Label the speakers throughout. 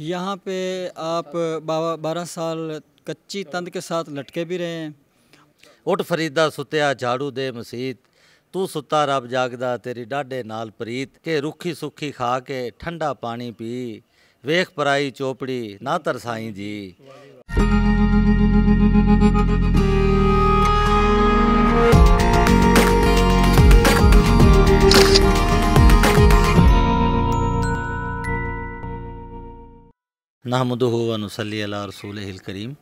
Speaker 1: यहाँ पे आप बारह साल कच्ची तंद के साथ लटके भी रहे हैं उठ फरीदा सुत्या झाड़ू दे मसीत ਤੂੰ ਸੁੱਤਾ ਰੱਬ ਜਾਗਦਾ ਤੇਰੀ ਡਾਢੇ ਨਾਲ ਪ੍ਰੀਤ ਕੇ ਰੁੱਖੀ ਸੁੱਖੀ ਖਾ ਕੇ ਠੰਡਾ ਪਾਣੀ ਪੀ ਵੇਖ ਪਰਾਈ ਚੋਪੜੀ ਨਾ ਤਰਸਾਈ ਜੀ नाहमद वनसली रसूल करीम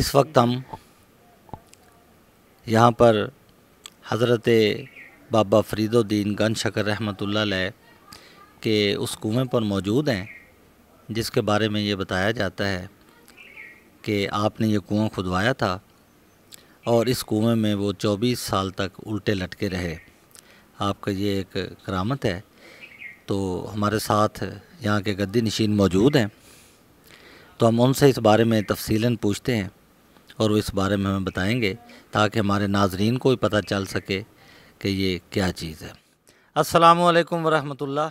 Speaker 1: इस वक्त हम यहाँ पर हज़रत बाबा फरीदुद्दीन गन शकर रहमत के उस कुएँ पर मौजूद हैं जिसके बारे में ये बताया जाता है कि आपने ये कुआँ खुदवाया था और इस कुएँ में वो 24 साल तक उल्टे लटके रहे आपका ये एक करामत है तो हमारे साथ यहाँ के गद्दी नशीन मौजूद हैं तो हम उनसे इस बारे में तफसीला पूछते हैं और वो इस बारे में हमें बताएंगे ताकि हमारे नाजरीन को भी पता चल सके कि ये क्या चीज़ है असलम वालेकुम वरहमतुल्लाह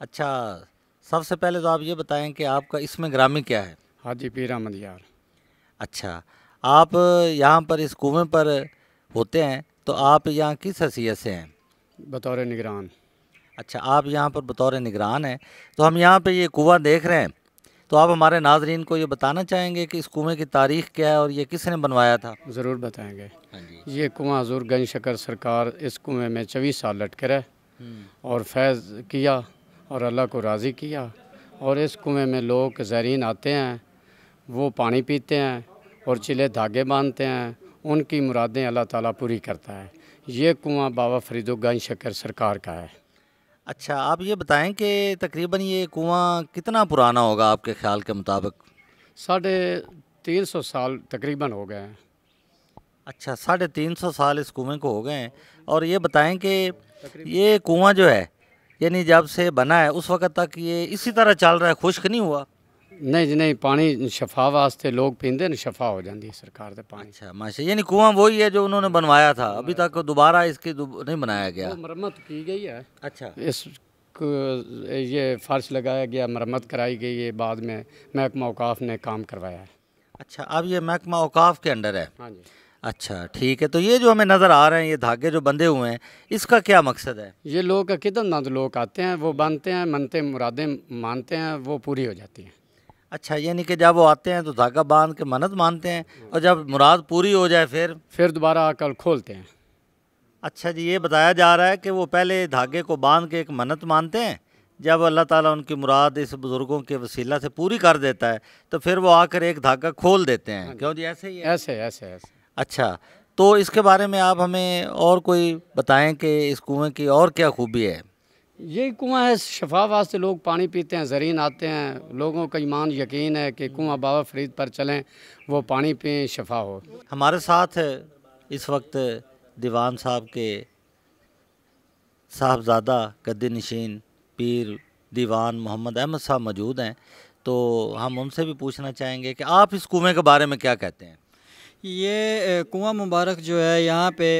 Speaker 1: अच्छा सबसे पहले तो आप ये बताएं कि आपका इसमें ग्रामी क्या है हाजी पीर अहमद यार अच्छा आप यहाँ पर इस कुएँ पर होते हैं तो आप यहाँ किस हैसियत से हैं बतौर निगरान अच्छा आप यहाँ पर बतौर निगरान हैं तो हम यहाँ पर ये कुआँ देख रहे हैं तो आप हमारे नाजरन को ये बताना चाहेंगे कि इस कुएँ की तारीख़ क्या है और ये किसने बनवाया था ज़रूर बताएँगे हाँ ये कुआँ हजूर गंज शकर सरकार इस कुएँ में चौबीस साल लटके रहे हम्म। और फैज़ किया और अल्लाह को राज़ी किया और इस कुएँ में लोग जहरीन आते हैं वो पानी पीते हैं और चिले धागे बांधते हैं उनकी मुरादें अल्लाह ताला पूरी करता है ये कुआँ बाबा फरीदो गंज शकर सरकार का है अच्छा आप ये बताएं कि तकरीबन ये कुआं कितना पुराना होगा आपके ख्याल के मुताबिक साढ़े तीन सौ साल तकरीबन हो गए हैं अच्छा साढ़े तीन सौ साल इस कुएँ को हो गए हैं और ये बताएं कि ये कुआं जो है यानी जब से बना है उस वक्त तक ये इसी तरह चल रहा है खुश्क नहीं हुआ नहीं जी नहीं पानी शफा वास्ते लोग पीते ना शफा हो जाती है सरकार ਦੇ पानी अच्छा माशा यानी कुआं वही है जो उन्होंने बनवाया था अभी हाँ। तक दोबारा इसकी दुब- नहीं बनाया गया मरम्मत की गई है अच्छा इस ये फर्श लगाया गया मरम्मत कराई गई है बाद में महकमा अवकाफ ने काम करवाया है अच्छा अब ये महकमा अवकाफ़ के अंडर है हाँ जी अच्छा ठीक है तो ये जो हमें नज़र आ रहे हैं ये धागे जो बंधे हुए हैं इसका क्या मकसद है ये लोग अकीदतमंद लोग आते हैं वो बांधते हैं मनते मुरादें मानते हैं वो पूरी हो जाती हैं अच्छा यानी कि जब वो आते हैं तो धागा बांध के मन्नत मानते हैं और जब मुराद पूरी हो जाए फिर फिर दोबारा आकर खोलते हैं अच्छा जी ये बताया जा रहा है कि वो पहले धागे को बांध के एक मन्नत मानते हैं जब अल्लाह ताला उनकी मुराद इस बुज़ुर्गों के वसीला से पूरी कर देता है तो फिर वो आकर एक धागा खोल देते हैं हाँ क्यों जी ऐसे ही है? ऐसे ऐसे ऐसे अच्छा तो इसके बारे में आप हमें और कोई बताएं कि इस कुएँ की और क्या खूबी है ये कुआँ है शफा वास्ते लोग पानी पीते हैं जरीन आते हैं लोगों का ईमान यकीन है कि कुआं बाबा फरीद पर चलें वो पानी पिए शफा हो हमारे साथ इस वक्त दीवान साहब के साहबजादा गद्दी नशीन पीर दीवान मोहम्मद अहमद साहब मौजूद हैं तो हम उनसे भी पूछना चाहेंगे कि आप इस कुएँ के बारे में क्या कहते हैं
Speaker 2: ये कुआँ मुबारक जो है यहाँ पे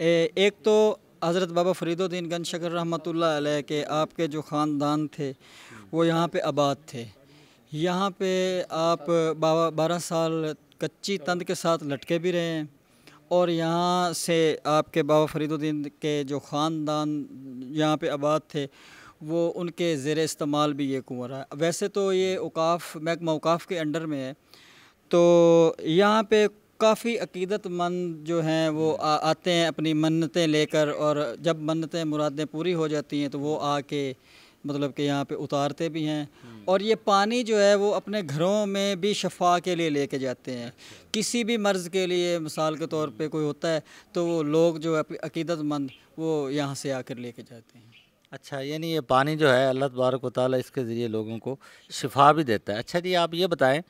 Speaker 2: एक तो हज़रत बाबा फरीदुद्दीन गन शकर रहमत के आपके जो ख़ानदान थे वो यहाँ पे आबाद थे यहाँ पे आप बाबा बारह साल कच्ची तंद के साथ लटके भी रहे हैं और यहाँ से आपके बाबा फरीदुद्दीन के जो ख़ानदान यहाँ पे आबाद थे वो उनके ज़ेर इस्तेमाल भी ये कुंवर है वैसे तो ये अवकाफ़ महकमा अवकाफ़ के अंडर में है तो यहाँ पे काफ़ी अकीदतमंद जो हैं वो हम्म। आ, आते हैं अपनी मन्नतें लेकर और जब मन्नतें मुरादें पूरी हो जाती हैं तो वो आके मतलब कि यहाँ पे उतारते भी हैं हम्म। और ये पानी जो है वो अपने घरों में भी शफा के लिए लेके जाते हैं अच्छा। किसी भी मर्ज़ के लिए मिसाल के तौर पे हम्म। कोई होता है तो वो लोग जो है अकीदतमंद वो यहाँ से आकर लेके जाते हैं अच्छा यानी ये पानी जो है अल्लाह तबारक
Speaker 1: वाली इसके ज़रिए लोगों को शफा भी देता है अच्छा जी आप ये बताएँ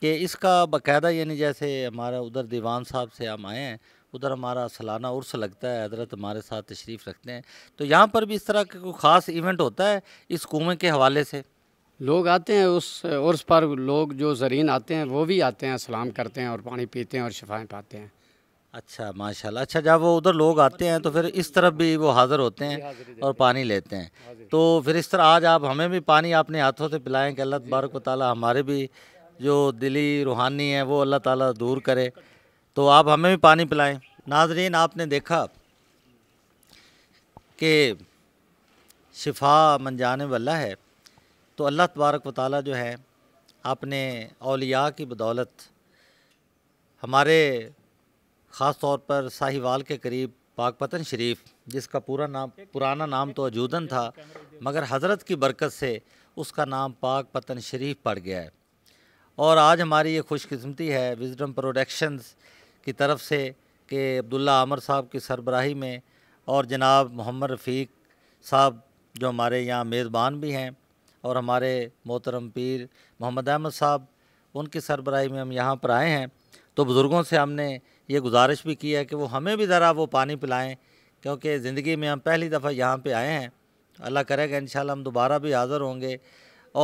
Speaker 1: कि इसका बाकायदा यानी जैसे हमारा उधर दीवान साहब से हम आए हैं उधर हमारा सालाना उर्स लगता है हजरत हमारे साथ तशरीफ़ रखते हैं तो यहाँ पर भी इस तरह का कोई ख़ास इवेंट होता है इस कुएँ के हवाले से लोग आते हैं उस उर्स पर लोग जो ज़रीन आते हैं वो भी आते हैं सलाम करते हैं और पानी पीते हैं और शफाएँ पाते हैं अच्छा माशाल्लाह अच्छा जब वो उधर लोग आते हैं तो फिर इस तरफ भी वो हाज़िर होते हैं और पानी लेते हैं तो फिर इस तरह आज आप हमें भी पानी अपने हाथों से पिलाएं कि अल्लाह तबारक वाली हमारे भी जो दिली रूहानी है वो अल्लाह ताला दूर करे तो आप हमें भी पानी पिलाएं नाजरीन आपने देखा कि शिफा मन जाने वाला है तो अल्लाह तबारक व जो है आपने अलिया की बदौलत हमारे ख़ास तौर पर साहिवाल के करीब पाकपतन शरीफ जिसका पूरा नाम पुराना नाम तो अजूदन था मगर हज़रत की बरकत से उसका नाम पाकपतन शरीफ पड़ गया है और आज हमारी ये खुशकस्मती है विजडम प्रोडक्शंस की तरफ से कि अब्दुल्ला आमर साहब की सरबराही में और जनाब मोहम्मद रफ़ीक साहब जो हमारे यहाँ मेज़बान भी हैं और हमारे मोहतरम पीर मोहम्मद अहमद साहब उनकी सरबराही में हम यहाँ पर आए हैं तो बुज़ुर्गों से हमने ये गुजारिश भी की है कि वो हमें भी ज़रा वो पानी पिलाएँ क्योंकि ज़िंदगी में हम पहली दफ़ा यहाँ पर आए हैं अल्लाह करेगा इन हम दोबारा भी हाज़िर होंगे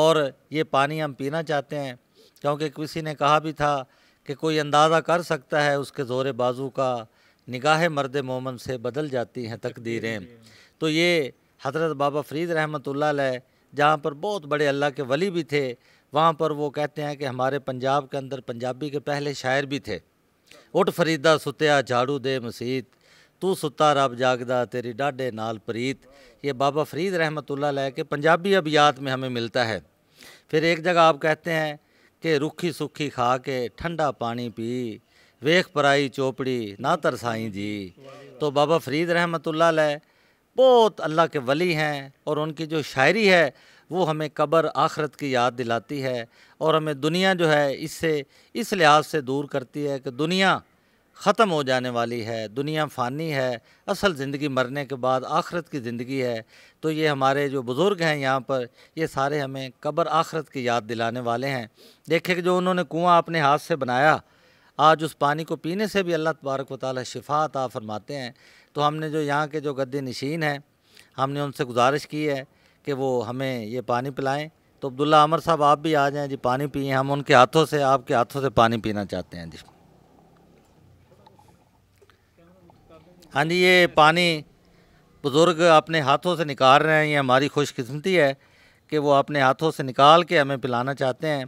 Speaker 1: और ये पानी हम पीना चाहते हैं क्योंकि किसी ने कहा भी था कि कोई अंदाज़ा कर सकता है उसके ज़ोर बाजू का निगाह मर्द मोमन से बदल जाती हैं तकदीरें तो ये हज़रत बाबा फरीद रहमत जहाँ पर बहुत बड़े अल्लाह के वली भी थे वहाँ पर वो कहते हैं कि हमारे पंजाब के अंदर पंजाबी के पहले शायर भी थे उठ फरीदा सुत्या झाड़ू दे मसीत तू सुता रब जागदा तेरी डाढ़े नाल प्रीत ये बाबा फरीद रहमत के पंजाबी अबियात में हमें मिलता है फिर एक जगह आप कहते हैं के रुखी सुखी खा के ठंडा पानी पी वेख पराई चोपड़ी ना तरसाई जी तो बाबा फरीद रहमतुल्ला बहुत अल्लाह के वली हैं और उनकी जो शायरी है वो हमें कब्र आखरत की याद दिलाती है और हमें दुनिया जो है इससे इस लिहाज से दूर करती है कि दुनिया ख़त्म हो जाने वाली है दुनिया फ़ानी है असल ज़िंदगी मरने के बाद आखरत की ज़िंदगी है तो ये हमारे जो बुज़ुर्ग हैं यहाँ पर ये सारे हमें कब्र आखरत की याद दिलाने वाले हैं देखे कि जो उन्होंने कुआँ अपने हाथ से बनाया आज उस पानी को पीने से भी अल्लाह तबारक वाली शिफा अता फरमाते हैं तो हमने जो यहाँ के जो गद्दे नशीन हैं हमने उनसे गुजारिश की है कि वो हमें ये पानी पिलाएँ तो अब्दुल्ला अमर साहब आप भी आ जाएँ जी पानी पिए हम उनके हाथों से आपके हाथों से पानी पीना चाहते हैं जी हाँ जी ये पानी बुज़ुर्ग अपने हाथों से निकाल रहे हैं ये हमारी खुशकस्मती है कि वो अपने हाथों से निकाल के हमें पिलाना चाहते हैं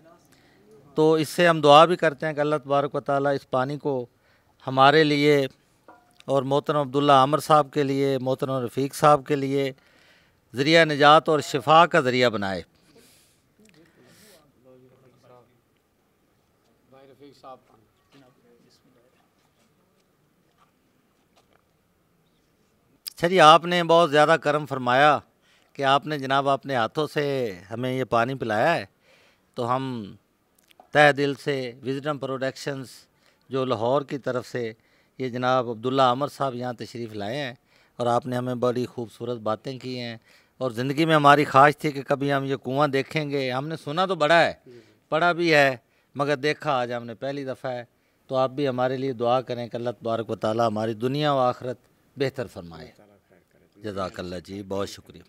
Speaker 1: तो इससे हम दुआ भी करते हैं कि अल्लाह तबारक ताली इस पानी को हमारे लिए और मोहतरम अब्दुल्ला आमर साहब के लिए मोहतरम रफ़ीक साहब के लिए ज़रिया निजात और शिफा का ज़रिया बनाए अच्छा जी आपने बहुत ज़्यादा कर्म फरमाया कि आपने जनाब अपने हाथों से हमें ये पानी पिलाया है तो हम तह दिल से विजडम प्रोडक्शंस जो लाहौर की तरफ से ये जनाब अब्दुल्ला अमर साहब यहाँ तशरीफ़ लाए हैं और आपने हमें बड़ी खूबसूरत बातें की हैं और ज़िंदगी में हमारी ख्वाहिश थी कि कभी हम ये कुआं देखेंगे हमने सुना तो बड़ा है पढ़ा भी है मगर देखा आज हमने पहली दफ़ा है तो आप भी हमारे लिए दुआ करें कि अल्लाह तबारक वाली हमारी दुनिया व आखरत बेहतर फरमाए जजाकल्ला जी बहुत शुक्रिया